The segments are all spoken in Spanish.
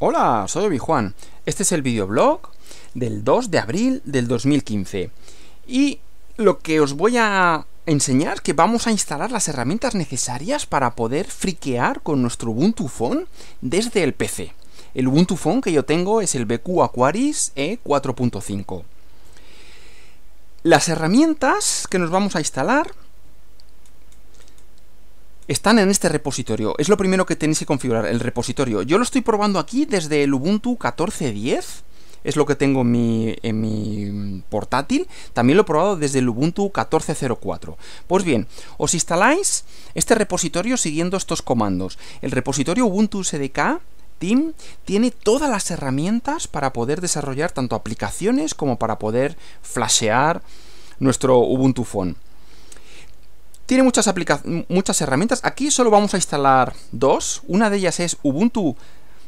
Hola, soy Obi-Juan. Este es el videoblog del 2 de abril del 2015. Y lo que os voy a enseñar es que vamos a instalar las herramientas necesarias para poder friquear con nuestro Ubuntu Phone desde el PC. El Ubuntu Phone que yo tengo es el BQ Aquaris E4.5. Las herramientas que nos vamos a instalar están en este repositorio. Es lo primero que tenéis que configurar, el repositorio. Yo lo estoy probando aquí desde el Ubuntu 14.10. Es lo que tengo en mi, mi mm, portátil. También lo he probado desde el Ubuntu 14.04. Pues bien, os instaláis este repositorio siguiendo estos comandos. El repositorio Ubuntu SDK Team tiene todas las herramientas para poder desarrollar tanto aplicaciones como para poder flashear nuestro Ubuntu Phone. Tiene muchas, muchas herramientas. Aquí solo vamos a instalar dos. Una de ellas es Ubuntu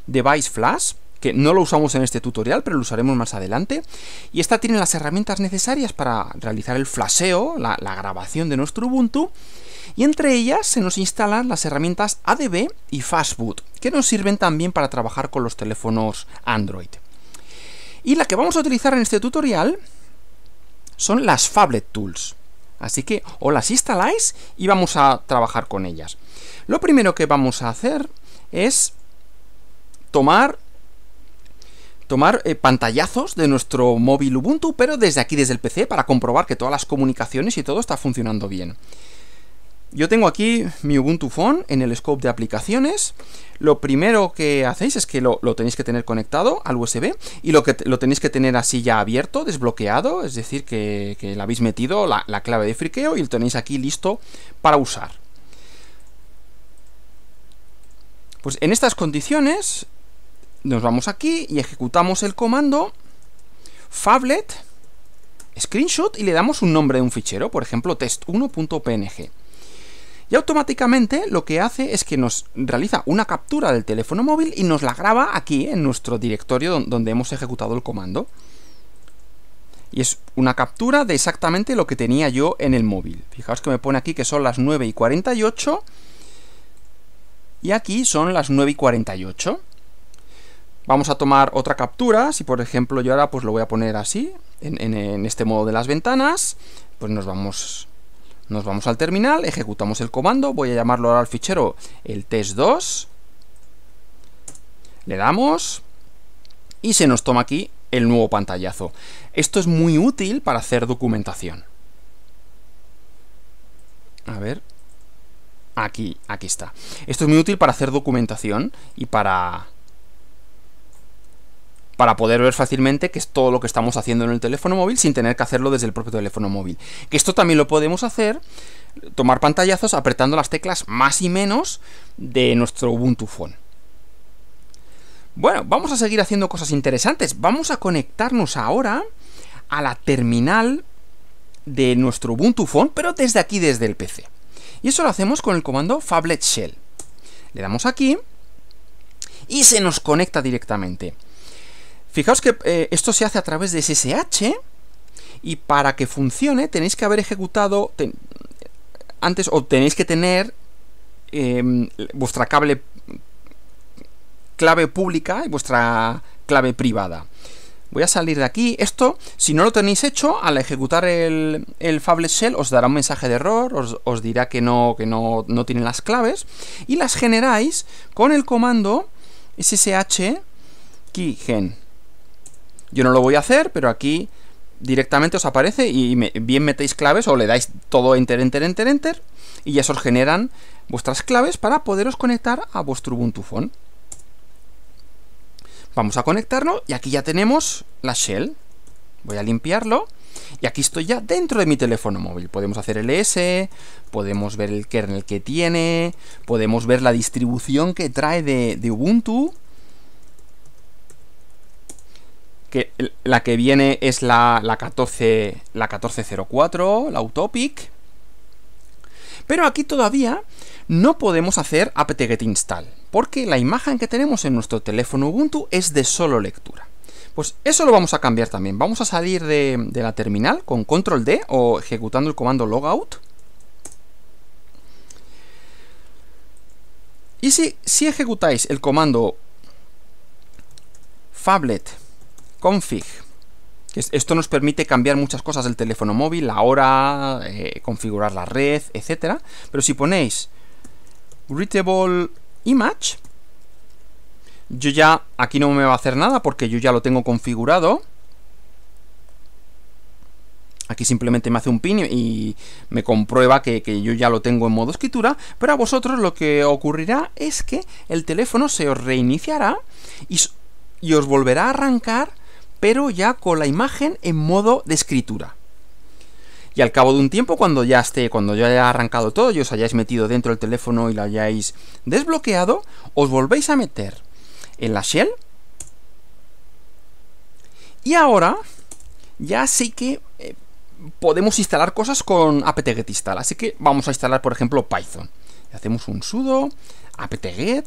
Device Flash, que no lo usamos en este tutorial, pero lo usaremos más adelante. Y esta tiene las herramientas necesarias para realizar el flasheo, la, la, grabación de nuestro Ubuntu. Y entre ellas se nos instalan las herramientas ADB y Fastboot, que nos sirven también para trabajar con los teléfonos Android. Y la que vamos a utilizar en este tutorial son las Fablet Tools. Así que o las instaláis y vamos a trabajar con ellas. Lo primero que vamos a hacer es tomar tomar eh, pantallazos de nuestro móvil Ubuntu, pero desde aquí, desde el PC, para comprobar que todas las comunicaciones y todo está funcionando bien. Yo tengo aquí mi Ubuntu Phone en el scope de aplicaciones. Lo primero que hacéis es que lo, tenéis que tener conectado al USB y lo, que, lo tenéis que tener así ya abierto, desbloqueado, es decir, que, le habéis metido la, clave de friqueo y lo tenéis aquí listo para usar. Pues en estas condiciones nos vamos aquí y ejecutamos el comando fablet screenshot y le damos un nombre de un fichero, por ejemplo test1.png. Y automáticamente lo que hace es que nos realiza una captura del teléfono móvil y nos la graba aquí en nuestro directorio donde hemos ejecutado el comando. Y es una captura de exactamente lo que tenía yo en el móvil. Fijaos que me pone aquí que son las 9 y 48 y aquí son las 9 y 48. Vamos a tomar otra captura, si por ejemplo yo ahora pues lo voy a poner así, en, este modo de las ventanas, pues nos vamos nos vamos al terminal, ejecutamos el comando, voy a llamarlo ahora al fichero el test2, le damos y se nos toma aquí el nuevo pantallazo. Esto es muy útil para hacer documentación. A ver, aquí, aquí está. Esto es muy útil para hacer documentación y para para poder ver fácilmente que es todo lo que estamos haciendo en el teléfono móvil sin tener que hacerlo desde el propio teléfono móvil. Que esto también lo podemos hacer, tomar pantallazos apretando las teclas más y menos de nuestro Ubuntu Phone. Bueno, vamos a seguir haciendo cosas interesantes. Vamos a conectarnos ahora a la terminal de nuestro Ubuntu Phone, pero desde aquí, desde el PC. Y eso lo hacemos con el comando Fablet Shell. Le damos aquí y se nos conecta directamente. Fijaos que eh, esto se hace a través de SSH y para que funcione tenéis que haber ejecutado antes o tenéis que tener em, vuestra clave pública y vuestra clave privada. Voy a salir de aquí. Esto, si no lo tenéis hecho, al ejecutar el, el Shell os dará un mensaje de error, os, dirá que no, que no, no tiene las claves, y las generáis con el comando ssh keygen. Yo no lo voy a hacer, pero aquí directamente os aparece y bien metéis claves o le dais todo enter, enter, enter, enter y ya se os generan vuestras claves para poderos conectar a vuestro Ubuntu Phone. Vamos a conectarlo y aquí ya tenemos la shell. Voy a limpiarlo y aquí estoy ya dentro de mi teléfono móvil. Podemos hacer ls, podemos ver el kernel que tiene, podemos ver la distribución que trae de Ubuntu que la que viene es la, 14, la 1404, la Utopic. Pero aquí todavía no podemos hacer apt-get install, porque la imagen que tenemos en nuestro teléfono Ubuntu es de solo lectura. Pues eso lo vamos a cambiar también. Vamos a salir de, la terminal con control D o ejecutando el comando logout. Y si, si ejecutáis el comando fablet config. Esto nos permite cambiar muchas cosas del teléfono móvil, la hora, eh, configurar la red, etcétera. Pero si ponéis readable image, yo ya aquí no me va a hacer nada porque yo ya lo tengo configurado. Aquí simplemente me hace un pin y me comprueba que, yo ya lo tengo en modo escritura, pero a vosotros lo que ocurrirá es que el teléfono se os reiniciará y os volverá a arrancar pero ya con la imagen en modo de escritura. Y al cabo de un tiempo, cuando ya esté, cuando ya haya arrancado todo y os hayáis metido dentro del teléfono y lo hayáis desbloqueado, os volvéis a meter en la shell. Y ahora, ya sí que eh, podemos instalar cosas con apt-get install. Así que vamos a instalar, por ejemplo, Python. Hacemos un sudo apt-get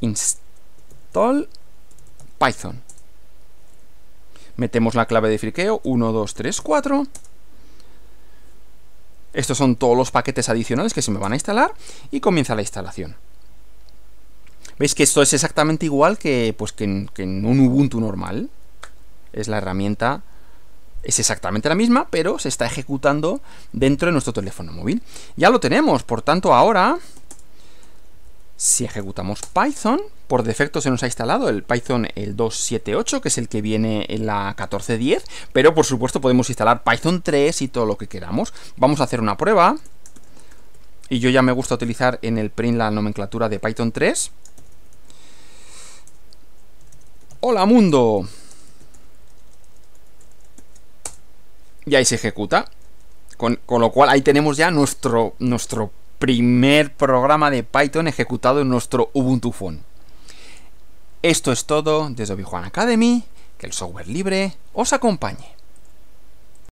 install Python. Metemos la clave de friqueo, 1, 2, 3, 4. Estos son todos los paquetes adicionales que se me van a instalar y comienza la instalación. Veis que esto es exactamente igual que, pues, que en un Ubuntu normal. Es la herramienta, es exactamente la misma, pero se está ejecutando dentro de nuestro teléfono móvil. Ya lo tenemos, por tanto ahora, si ejecutamos Python, por defecto se nos ha instalado el Python el 278, que es el que viene en la 1410, pero por supuesto podemos instalar Python 3 y todo lo que queramos. Vamos a hacer una prueba. Y yo ya me gusta utilizar en el print la nomenclatura de Python 3. ¡Hola mundo! Y ahí se ejecuta. Con, lo cual ahí tenemos ya nuestro, nuestro primer programa de Python ejecutado en nuestro Ubuntu Phone. Esto es todo desde Obi-Juan Academy, que el software libre os acompañe.